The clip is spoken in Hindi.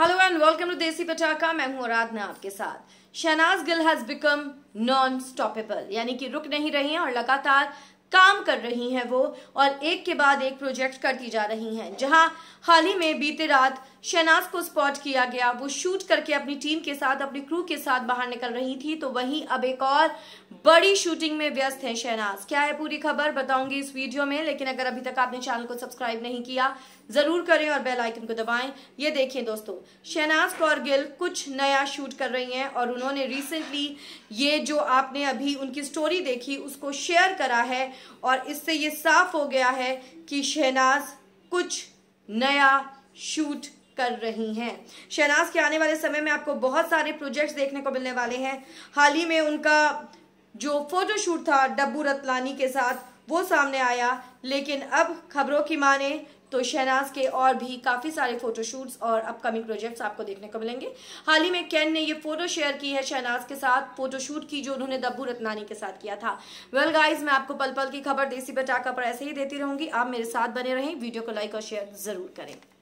हेलो एंड वेलकम टू देसी पटाखा मैं हूं आराधना आपके साथ Shehnaaz Gill has become non stoppable यानी कि रुक नहीं रही हैं और लगातार काम कर रही हैं वो और एक के बाद एक प्रोजेक्ट करती जा रही हैं जहां हाल ही में बीते रात शहनाज को स्पॉट किया गया वो शूट करके अपनी टीम के साथ अपने क्रू के साथ बाहर निकल रही थी तो वहीं अब एक और बड़ी शूटिंग में व्यस्त है शहनाज क्या है पूरी खबर बताऊंगी इस वीडियो में लेकिन अगर अभी तक आपने चैनल को सब्सक्राइब नहीं किया जरूर करें और बेल आइकन को दबाएं ये देखें दोस्तों शहनाज कौर गिल कुछ नया शूट कर रही हैं और उन्होंने रिसेंटली ये जो आपने अभी उनकी स्टोरी देखी उसको शेयर करा है और इससे ये साफ हो गया है कि शहनाज कुछ नया शूट कर रही हैं शहनाज के आने वाले समय में आपको बहुत सारे प्रोजेक्ट्स देखने को मिलने वाले हैं हाल ही में उनका जो फोटोशूट था डब्बू रतलानी के साथ वो सामने आया लेकिन अब खबरों की माने तो शहनाज के और भी काफ़ी सारे फोटोशूट्स और अपकमिंग प्रोजेक्ट्स आपको देखने को मिलेंगे हाल ही में कैन ने ये फोटो शेयर की है शहनाज के साथ फोटोशूट की जो उन्होंने दब्बू रत्नानी के साथ किया था वेल well गाइस मैं आपको पल पल की खबर देसी बटाका पर ऐसे ही देती रहूंगी आप मेरे साथ बने रहें वीडियो को लाइक और शेयर ज़रूर करें